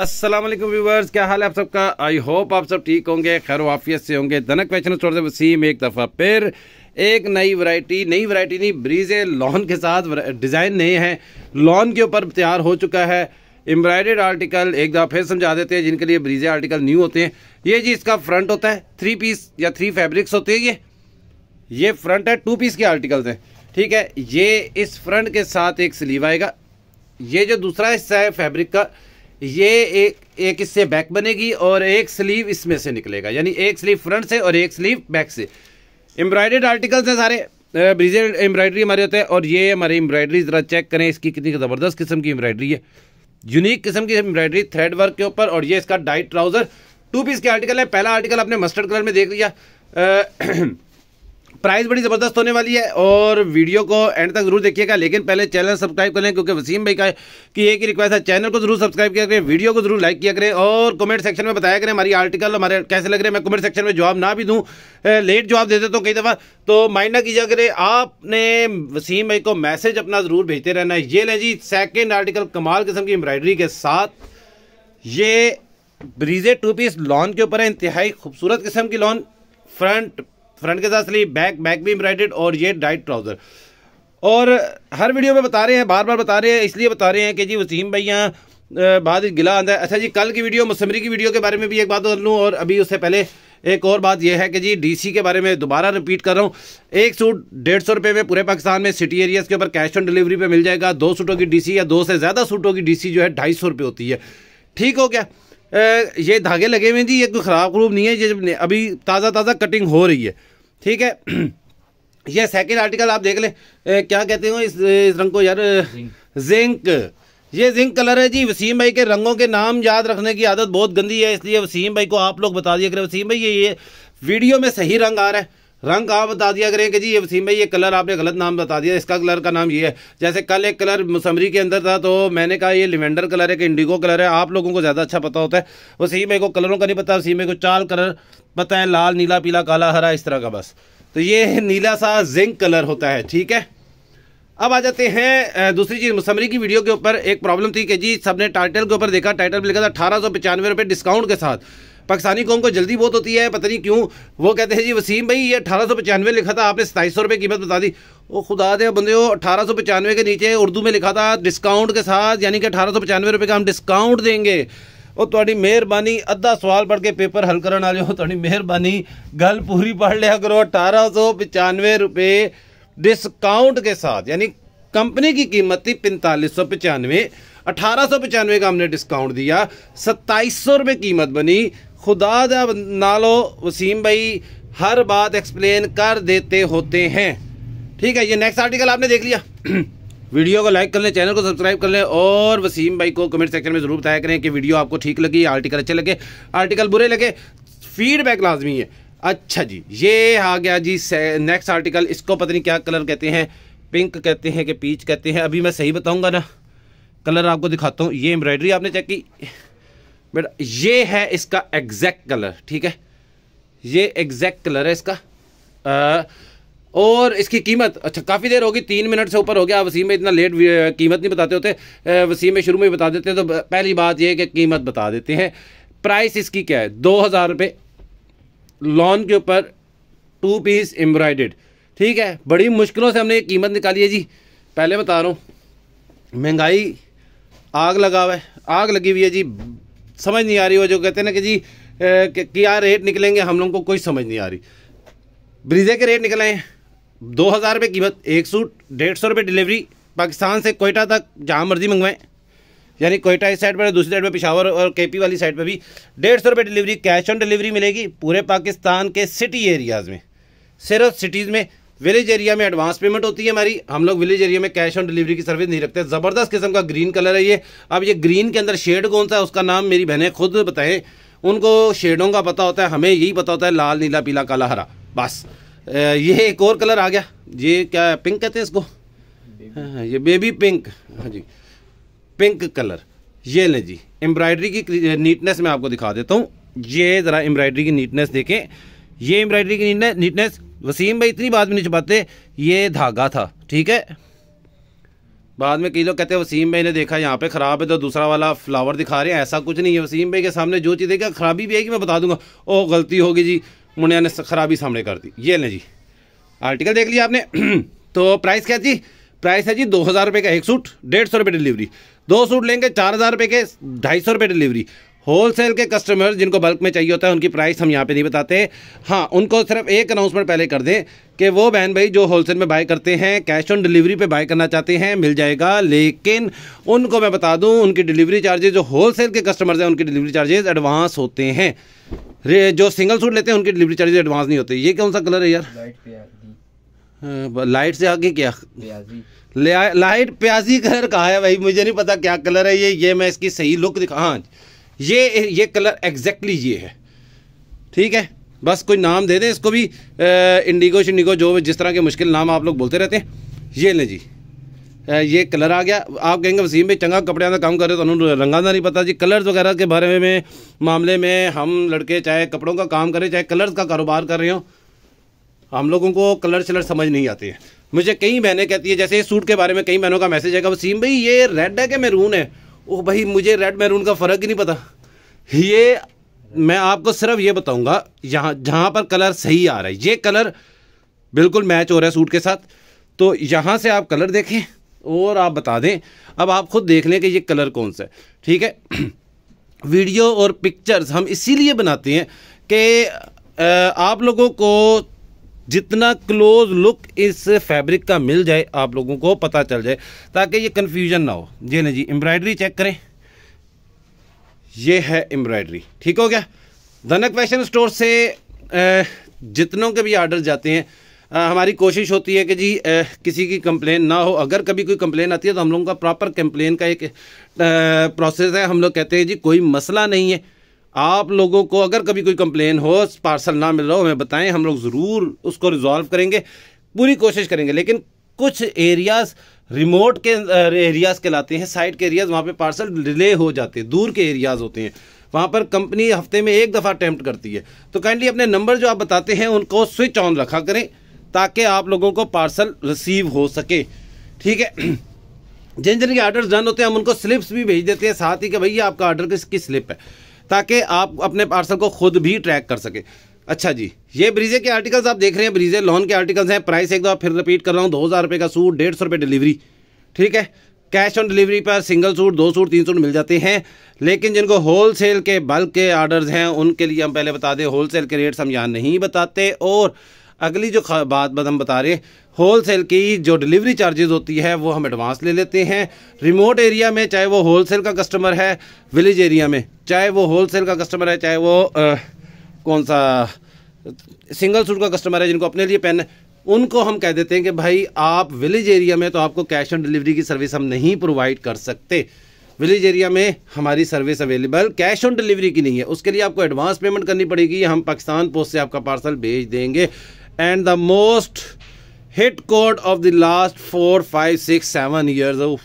Aslam viewers क्या हाल है आप सबका आई होप आप सब ठीक होंगे खैर वाफियत से होंगे दनक फैशन स्टोर से वसीम एक दफ़ा फिर एक नई वैरायटी नई वैरायटी नहीं ब्रीजे लॉन के साथ डिज़ाइन नए हैं लॉन के ऊपर तैयार हो चुका है एम्ब्रॉयडेड आर्टिकल एक दफ़ा फिर समझा देते हैं जिनके लिए ब्रीजे आर्टिकल न्यू होते हैं ये जी इसका फ्रंट होता है थ्री पीस या थ्री फैब्रिक्स होते हैं ये ये फ्रंट है टू पीस के आर्टिकल्स हैं ठीक है ये इस फ्रंट के साथ एक स्लीव आएगा ये जो दूसरा हिस्सा है फैब्रिक का ये एक एक इससे बैक बनेगी और एक स्लीव इसमें से निकलेगा यानी एक स्लीव फ्रंट से और एक स्लीव बैक से एम्ब्रॉयडेड आर्टिकल्स हैं सारे ब्रीजेड एम्ब्रॉयडरी हमारे होते हैं और ये हमारी एम्ब्रॉयडरी ज़रा चेक करें इसकी कितनी ज़बरदस्त किस्म की एम्ब्रॉयडरी है यूनिक किस्म की एम्ब्रॉयडरी थ्रेड वर्क के ऊपर और ये इसका डाइट ट्राउज़र टू पीस के आर्टिकल है पहला आर्टिकल आपने मस्टर्ड कलर में देख लिया प्राइस बड़ी ज़बरदस्त होने वाली है और वीडियो को एंड तक जरूर देखिएगा लेकिन पहले चैनल सब्सक्राइब कर लें क्योंकि वसीम भाई का कि एक ही रिक्वेस्ट है चैनल को जरूर सब्सक्राइब किया करें वीडियो को जरूर लाइक किया करें और कमेंट सेक्शन में बताया करें हमारी आर्टिकल हमारे कैसे लग रहे हैं मैं कमेंट सेक्शन में जवाब ना भी दूँ लेट जवाब दे देता हूँ कई दफ़ा तो माइंड ना कीजिए करें आपने वसीम भाई को मैसेज अपना ज़रूर भेजते रहना है ये लें जी सेकेंड आर्टिकल कमाल किस्म की एम्ब्रायड्री के साथ ये ब्रीजे टू पीस लॉन के ऊपर है इंतहाई खूबसूरत किस्म की लॉन फ्रंट फ्रंट के साथ स्लीव बैक बैक भी एम्ब्राइडेड और ये डाइट ट्राउज़र और हर वीडियो में बता रहे हैं बार बार बता रहे हैं इसलिए बता रहे हैं कि जी वसीम भैया बाद गिला आंदा है अच्छा जी कल की वीडियो मुसमरी की वीडियो के बारे में भी एक बात कर लूँ और अभी उससे पहले एक और बात यह है कि जी डीसी के बारे में दोबारा रिपीट कर रहा हूँ एक सूट डेढ़ सौ रुपये में पूरे पाकिस्तान में सिटी एरियाज़ के ऊपर कैश ऑन डिलीवरी पे मिल जाएगा दो सूटों की डीसी या दो से ज़्यादा सूटों की डीसी जो है ढाई सौ रुपये होती है ठीक हो क्या ए, ये धागे लगे हुए जी ये कोई ख़राब खरूब नहीं है ये अभी ताज़ा ताज़ा कटिंग हो रही है ठीक है ये सेकेंड आर्टिकल आप देख लें क्या कहते हो इस, इस रंग को यार जिंक ये जिंक कलर है जी वसीम भाई के रंगों के नाम याद रखने की आदत बहुत गंदी है इसलिए वसीम भाई को आप लोग बता दिया करें वसीम भाई ये ये वीडियो में सही रंग आ रहा है रंग आप बता दिया करें कि जी ये वसीम भाई ये कलर आपने गलत नाम बता दिया इसका कलर का नाम ये है जैसे कल एक कलर मुसमरी के अंदर था तो मैंने कहा ये लिवेंडर कलर है कि इंडिगो कलर है आप लोगों को ज़्यादा अच्छा पता होता है वसीम भाई को कलरों का नहीं पता वसीम भाई को चार कलर पता है लाल नीला पीला काला हरा इस तरह का बस तो ये नीला सा जिंक कलर होता है ठीक है अब आ जाते हैं दूसरी चीज़ मुसमरी की वीडियो के ऊपर एक प्रॉब्लम थी कि जी सबने टाइटल के ऊपर देखा टाइटल पर लिखा था अठारह सौ डिस्काउंट के साथ पाकिस्तानी कौम को जल्दी बहुत होती है पता नहीं क्यों वो कहते हैं जी वसीम भाई ये अठारह सौ पचानवे लिखा था आपने सताईस सौ रुपये कीमत बता दी वो खुदा दे बंदे हो अठारह सौ पचानवे के नीचे उर्दू में लिखा था डिस्काउंट के साथ यानी कि अठारह सौ पचानवे रुपये का हम डिस्काउंट देंगे और ਉਹ ਤੁਹਾਡੀ ਮਿਹਰਬਾਨੀ ਅੱਧਾ ਸਵਾਲ ਪੜ੍ਹ ਕੇ ਪੇਪਰ ਹੱਲ ਕਰਨ मेहरबानी गल पूरी पढ़ लिया करो अठारह सौ पचानवे रुपये डिस्काउंट के साथ यानी कंपनी की कीमत थी पैंतालीस सौ पचानवे अठारह सौ पचानवे का हमने डिस्काउंट दिया सत्ताईस सौ रुपये कीमत बनी खुदा नालो वसीम भाई हर बात एक्सप्लेन कर देते होते हैं ठीक है ये नेक्स्ट आर्टिकल आपने देख लिया वीडियो को लाइक कर लें चैनल को सब्सक्राइब कर लें और वसीम भाई को कमेंट सेक्शन में ज़रूर बताया करें कि वीडियो आपको ठीक लगी आर्टिकल अच्छे लगे आर्टिकल बुरे लगे फीडबैक लाजमी है अच्छा जी ये आ गया जी नेक्स्ट आर्टिकल इसको पता नहीं क्या कलर कहते हैं पिंक कहते हैं कि पीच कहते हैं अभी मैं सही बताऊँगा ना कलर आपको दिखाता हूँ ये एम्ब्रॉयडरी आपने चेक की बेटा ये है इसका एग्जैक्ट कलर ठीक है ये एग्जैक्ट कलर है इसका आ, और इसकी कीमत अच्छा काफ़ी देर होगी तीन मिनट से ऊपर हो गया वसीम में इतना लेट कीमत नहीं बताते होते वसीम में शुरू में बता देते हैं तो पहली बात यह कि कीमत बता देते हैं प्राइस इसकी क्या है दो हज़ार रुपये लॉन के ऊपर टू पीस एम्ब्रॉयडेड ठीक है बड़ी मुश्किलों से हमने ये कीमत निकाली है जी पहले बता रहा हूँ महंगाई आग लगा हुआ है आग लगी हुई है जी समझ नहीं आ रही वो जो कहते हैं ना कि जी क्या रेट निकलेंगे हम लोगों को कोई समझ नहीं आ रही ब्रीजे के रेट निकले हैं दो हज़ार रुपये कीमत एक सूट डेढ़ सौ रुपये डिलीवरी पाकिस्तान से कोयटा तक जहाँ मर्जी मंगवाएं यानी कोयटा इस साइड पर दूसरी साइड पर पिशावर और केपी वाली साइड पर भी डेढ़ सौ रुपये डिलीवरी कैश ऑन डिलीवरी मिलेगी पूरे पाकिस्तान के सिटी एरियाज़ में सिर्फ सिटीज़ में विलेज एरिया में एडवांस पेमेंट होती है हमारी हम लोग विलेज एरिया में कैश ऑन डिलीवरी की सर्विस नहीं रखते ज़बरदस्त किस्म का ग्रीन कलर है ये अब ये ग्रीन के अंदर शेड कौन सा है उसका नाम मेरी बहनें खुद बताएं उनको शेडों का पता होता है हमें यही पता होता है लाल नीला पीला काला हरा बस ये एक और कलर आ गया ये क्या पिंक कहते हैं इसको हाँ, ये बेबी पिंक हाँ जी पिंक कलर ये ले जी एम्ब्रॉयडरी की नीटनेस मैं आपको दिखा देता हूँ ये ज़रा एम्ब्रॉयडरी की नीटनेस देखें ये एम्ब्रॉयडरी की नीटनेस वसीम भाई इतनी बात भी नहीं छुपाते ये धागा था ठीक है बाद में कई लोग कहते हैं वसीम भाई ने देखा यहाँ पे ख़राब है तो दूसरा वाला फ्लावर दिखा रहे हैं ऐसा कुछ नहीं है वसीम भाई के सामने जो चीज़ देखा ख़राबी भी आएगी मैं बता दूंगा ओ गलती होगी जी मुनिया ने ख़राबी सामने कर दी ये लें जी आर्टिकल देख लिया आपने तो प्राइस क्या जी प्राइस है जी दो हज़ार रुपये का एक सूट डेढ़ सौ रुपये डिलीवरी दो सूट लेंगे चार हज़ार रुपये के ढाई सौ रुपये डिलीवरी होलसेल के कस्टमर जिनको बल्क में चाहिए होता है उनकी प्राइस हम यहाँ पे नहीं बताते हाँ उनको सिर्फ एक अनाउंसमेंट पहले कर दें कि वो बहन भाई जो होलसेल में बाय करते हैं कैश ऑन डिलीवरी पे बाय करना चाहते हैं मिल जाएगा लेकिन उनको मैं बता दूं उनकी डिलीवरी चार्जेस जो होलसेल के कस्टमर्स हैं उनके डिलीवरी चार्जेस एडवांस होते हैं जो सिंगल सूट लेते हैं उनकी डिलीवरी चार्जेज एडवांस नहीं होते ये कौन सा कलर है यार लाइट हाँ, से आगे क्या लाइट प्याजी कलर कहा है भाई मुझे नहीं पता क्या कलर है ये ये मैं इसकी सही लुक दिखा हाँ ये ये कलर एग्जैक्टली ये है ठीक है बस कोई नाम दे दें इसको भी इंडिगो शिंडिगो जो जिस तरह के मुश्किल नाम आप लोग बोलते रहते हैं ये ले जी ये कलर आ गया आप कहेंगे वसीम भाई चंगा कपड़े का काम कर रहे तो उन्होंने रंगा नहीं पता जी कलर्स वगैरह के बारे में मामले में हम लड़के चाहे कपड़ों का काम करें चाहे कलर्स का कारोबार कर रहे हो हम लोगों को कलर शलर समझ नहीं आते हैं मुझे कई बहनें कहती है जैसे इस सूट के बारे में कई बहनों का मैसेज है वसीम भाई ये रेड है कि मैरून है ओ भाई मुझे रेड मैरून का फ़र्क ही नहीं पता ये मैं आपको सिर्फ ये बताऊंगा यहाँ जहाँ पर कलर सही आ रहा है ये कलर बिल्कुल मैच हो रहा है सूट के साथ तो यहाँ से आप कलर देखें और आप बता दें अब आप खुद देख लें कि ये कलर कौन सा है ठीक है वीडियो और पिक्चर्स हम इसीलिए बनाते हैं कि आप लोगों को जितना क्लोज लुक इस फैब्रिक का मिल जाए आप लोगों को पता चल जाए ताकि ये कन्फ्यूजन ना हो जी ना जी एम्ब्रॉयडरी चेक करें ये है एम्ब्रॉयडरी ठीक हो गया धनक फैशन स्टोर से जितनों के भी आर्डर जाते हैं आ, हमारी कोशिश होती है कि जी किसी की कंप्लेन ना हो अगर कभी कोई कंप्लेन आती है तो हम लोगों का प्रॉपर कंप्लेन का एक प्रोसेस है हम लोग कहते हैं जी कोई मसला नहीं है आप लोगों को अगर कभी कोई कंप्लेन हो पार्सल ना मिल रहा हो हमें बताएं हम लोग ज़रूर उसको रिजॉल्व करेंगे पूरी कोशिश करेंगे लेकिन कुछ एरियाज़ रिमोट के एरियाज़ कहलाते हैं साइड के एरियाज़ वहाँ पे पार्सल डिले हो जाते हैं दूर के एरियाज़ होते हैं वहाँ पर कंपनी हफ्ते में एक दफ़ा अटैम्प्ट करती है तो काइंडली अपने नंबर जो आप बताते हैं उनको स्विच ऑन रखा करें ताकि आप लोगों को पार्सल रिसीव हो सके ठीक है जिन जिन के डन होते हैं हम उनको स्लिप्स भी भेज देते हैं साथ ही कि भैया आपका आर्डर किसकी स्लिप है ताकि आप अपने पार्सल को खुद भी ट्रैक कर सकें अच्छा जी ये ब्रीजे के आर्टिकल्स आप देख रहे हैं ब्रीजे लोन के आर्टिकल्स हैं प्राइस एक दो फिर रिपीट कर रहा हूँ दो हज़ार रुपये का सूट डेढ़ सौ रुपये डिलीवरी ठीक है कैश ऑन डिलीवरी पर सिंगल सूट दो सूट तीन सूट मिल जाते हैं लेकिन जिनको होल सेल के बल्क के आर्डर्स हैं उनके लिए हम पहले बता दें होल सेल के रेट्स हम यहाँ नहीं बताते और अगली जो बात हम बता रहे होल सेल की जो डिलीवरी चार्जेस होती है वो हम एडवांस ले लेते हैं रिमोट एरिया में चाहे वो होल सेल का कस्टमर है विलेज एरिया में चाहे वो होल सेल का कस्टमर है चाहे वो आ, कौन सा सिंगल सूट का कस्टमर है जिनको अपने लिए पेन उनको हम कह देते हैं कि भाई आप विलेज एरिया में तो आपको कैश ऑन डिलीवरी की सर्विस हम नहीं प्रोवाइड कर सकते विलेज एरिया में हमारी service available cash on delivery की नहीं है उसके लिए आपको एडवांस पेमेंट करनी पड़ेगी हम पाकिस्तान पोस्ट से आपका पार्सल भेज देंगे and the most hit court of the last four five six seven years.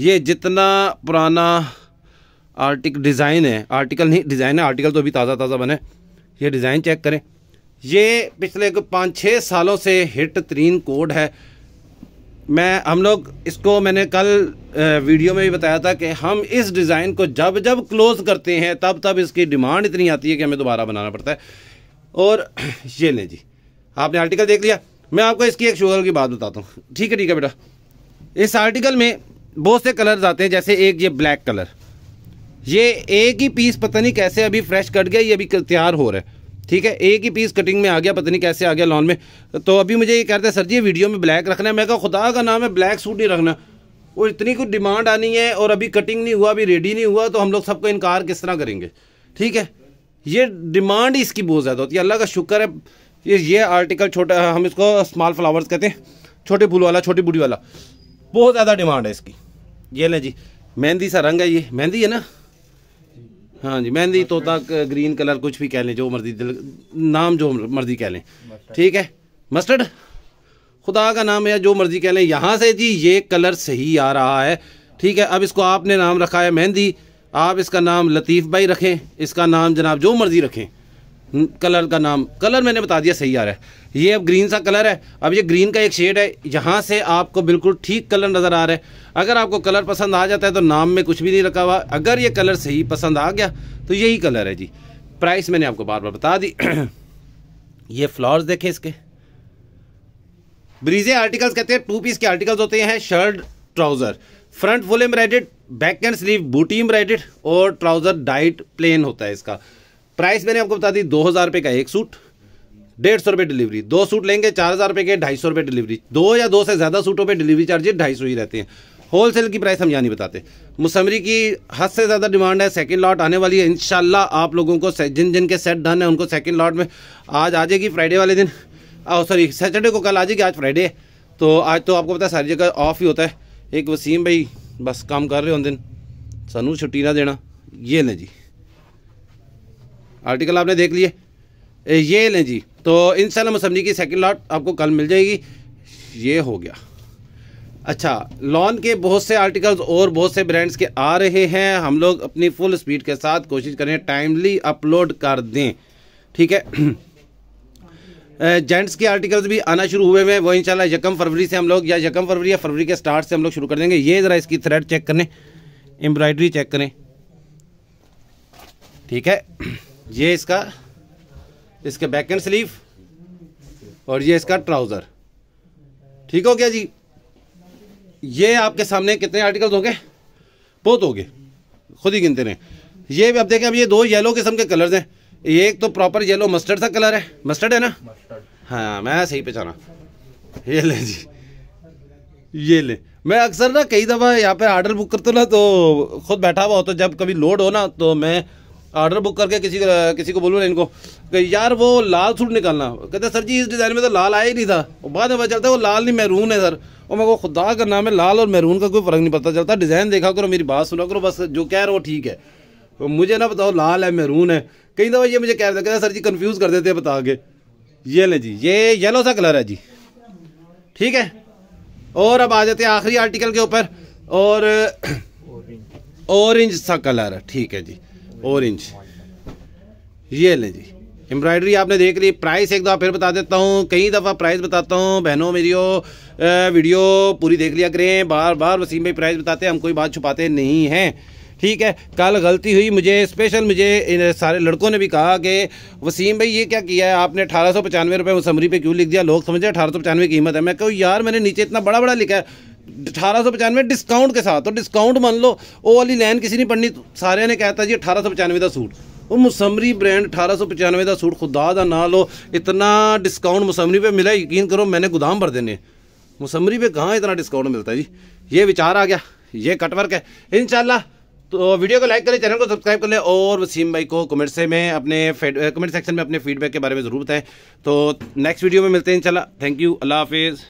ये जितना पुराना आर्टिकल डिज़ाइन है आर्टिकल नहीं डिज़ाइन है आर्टिकल तो अभी ताज़ा ताज़ा बने ये डिज़ाइन चेक करें ये पिछले पाँच छः सालों से हिट तरीन कोड है मैं हम लोग इसको मैंने कल वीडियो में भी बताया था कि हम इस डिज़ाइन को जब जब क्लोज़ करते हैं तब तब इसकी डिमांड इतनी आती है कि हमें दोबारा बनाना पड़ता है और ये लें जी आपने आर्टिकल देख लिया मैं आपको इसकी एक शुगर की बात बताता हूँ ठीक है ठीक है बेटा इस आर्टिकल में बहुत से कलर्स आते हैं जैसे एक ये ब्लैक कलर ये एक ही पीस पता नहीं कैसे अभी फ्रेश कट गया ये अभी तैयार हो रहा है ठीक है एक ही पीस कटिंग में आ गया पता नहीं कैसे आ गया लॉन में तो अभी मुझे ये कहते हैं सर जी वीडियो में ब्लैक रखना है मैं कहा खुदा का नाम है ब्लैक सूट नहीं रखना और इतनी कुछ डिमांड आनी है और अभी कटिंग नहीं हुआ अभी रेडी नहीं हुआ तो हम लोग सबको इनकार किस तरह करेंगे ठीक है ये डिमांड इसकी बहुत ज़्यादा होती है अल्लाह का शुक्र है ये ये आर्टिकल छोटा हम इसको स्मॉल फ्लावर्स कहते हैं छोटे फूल वाला छोटी बूढ़ी वाला बहुत ज़्यादा डिमांड है इसकी ये लें जी मेहंदी सा रंग है ये मेहंदी है ना हाँ जी मेहंदी तोता ग्रीन कलर कुछ भी कह लें जो मर्जी दिल नाम जो मर्जी कह लें ठीक है मस्टर्ड खुदा का नाम है जो मर्जी कह लें यहाँ से जी ये कलर सही आ रहा है ठीक है अब इसको आपने नाम रखा है मेहंदी आप इसका नाम लतीफ़ भाई रखें इसका नाम जनाब जो मर्ज़ी रखें कलर का नाम कलर मैंने बता दिया सही आ रहा है ये अब ग्रीन सा कलर है अब ये ग्रीन का एक शेड है यहाँ से आपको बिल्कुल ठीक कलर नज़र आ रहा है अगर आपको कलर पसंद आ जाता है तो नाम में कुछ भी नहीं रखा हुआ अगर ये कलर सही पसंद आ गया तो यही कलर है जी प्राइस मैंने आपको बार बार बता दी ये फ्लावर्स देखें इसके ब्रीजे आर्टिकल्स कहते हैं टू पीस के आर्टिकल्स होते हैं shirt trouser front full embroidered back and sleeve बूटी एम्ब्राइडेड और ट्राउज़र डाइट प्लेन होता है इसका प्राइस मैंने आपको बता दी दो हज़ार रुपये का एक सूट डेढ़ सौ रुपये डिलीवरी दो सूट लेंगे चार हज़ार रुपये के ढाई सौ रुपये डिलीवरी दो या दो से ज़्यादा सूटों पे डिलीवरी चार्जेस ढाई सौ ही रहते हैं होलसेल की प्राइस हम यहाँ नहीं बताते मुसमरी की हद से ज़्यादा डिमांड है सेकंड लॉट आने वाली है इन आप लोगों को जिन जिन के सेट डन है उनको सेकंड लॉट में आज आ जाएगी फ्राइडे वाले दिन सॉरी सैटरडे को कल आ जाएगी आज फ्राइडे है तो आज तो आपको पता है सारी जगह ऑफ ही होता है एक वसीम भाई बस काम कर रहे हो दिन सानू छुट्टी ना देना ये ना जी आर्टिकल आपने देख लिए ये लें जी तो इन शाला मौसमी की सेकेंड लॉट आपको कल मिल जाएगी ये हो गया अच्छा लॉन के बहुत से आर्टिकल्स और बहुत से ब्रांड्स के आ रहे हैं हम लोग अपनी फुल स्पीड के साथ कोशिश करें टाइमली अपलोड कर दें ठीक है जेंट्स के आर्टिकल्स भी आना शुरू हुए हैं वो इंशाल्लाह यकम फरवरी से हम लोग या यकम फरवरी या फरवरी के स्टार्ट से हम लोग शुरू कर देंगे ये ज़रा इसकी थ्रेड चेक करें एम्ब्रॉयडरी चेक करें ठीक है ये इसका इसका बैक एंड स्लीव और ये इसका ट्राउज़र ठीक हो गया जी ये आपके सामने कितने आर्टिकल्स होंगे बहुत हो गए खुद ही गिनते रहे ये भी आप देखें अब ये दो येलो किस्म के कलर्स हैं एक तो प्रॉपर येलो मस्टर्ड सा कलर है मस्टर्ड है ना हाँ मैं सही पहचाना ये ले जी ये ले मैं अक्सर ना कई दफ़ा यहाँ पे आर्डर बुक करता ना तो खुद बैठा हुआ हो तो जब कभी लोड हो ना तो मैं ऑर्डर बुक करके किसी को किसी को बोलूँ इनको कि यार वो लाल सूट निकालना कहते सर जी इस डिज़ाइन में तो लाल आया ही नहीं था और बाद में पता चलता है वो लाल नहीं महरून है सर और मेरे को खुदा का नाम है लाल और महरून का कोई फ़र्क नहीं पता चलता डिज़ाइन देखा करो मेरी बात सुना करो बस जो कह रहे हो ठीक है तो मुझे ना बताओ लाल है महरून है कहीं दफ़ा ये मुझे कह रहे थे सर जी कन्फ्यूज़ कर देते हैं बता के ये लें जी ये येलो सा कलर है जी ठीक है और अब आ जाते हैं आखिरी आर्टिकल के ऊपर और ऑरेंज सा कलर है ठीक है जी ऑरेंज ये लें जी एम्ब्रॉयडरी आपने देख ली प्राइस एक दफ़ा फिर बता देता हूँ कई दफ़ा प्राइस बताता हूँ बहनों मेरी वीडियो पूरी देख लिया करें बार बार वसीम भाई प्राइस बताते हैं हम कोई बात छुपाते नहीं हैं ठीक है कल गलती हुई मुझे स्पेशल मुझे सारे लड़कों ने भी कहा कि वसीम भाई ये क्या किया है आपने अठारह सौ पचानवे रुपये समरी पे क्यों लिख दिया लोग समझे अठारह सौ पचानवे कीमत है मैं कहूँ यार मैंने नीचे इतना बड़ा बड़ा लिखा है अठारह सौ पचानवे डिस्काउंट के साथ तो डिस्काउंट मान लो वो वाली लाइन किसी ने पढ़नी सारे ने कहता जी अठारह सौ पचानवे का सूट ब्रांड अठारह सौ पचानवे का सूट खुदा का ना लो इतना डिस्काउंट ਮਸਮਰੀ पे मिला यकीन करो मैंने गोदाम भर देने मौसमरी पे कहाँ इतना डिस्काउंट मिलता है जी ये विचार आ गया ये कटवर्क है इन तो वीडियो को लाइक करें चैनल को सब्सक्राइब कर लें और वसीम भाई को कमेंट से में अपने कमेंट सेक्शन में अपने फीडबैक के बारे में ज़रूर बताएं तो नेक्स्ट वीडियो में मिलते हैं इन थैंक यू अल्लाह हाफिज़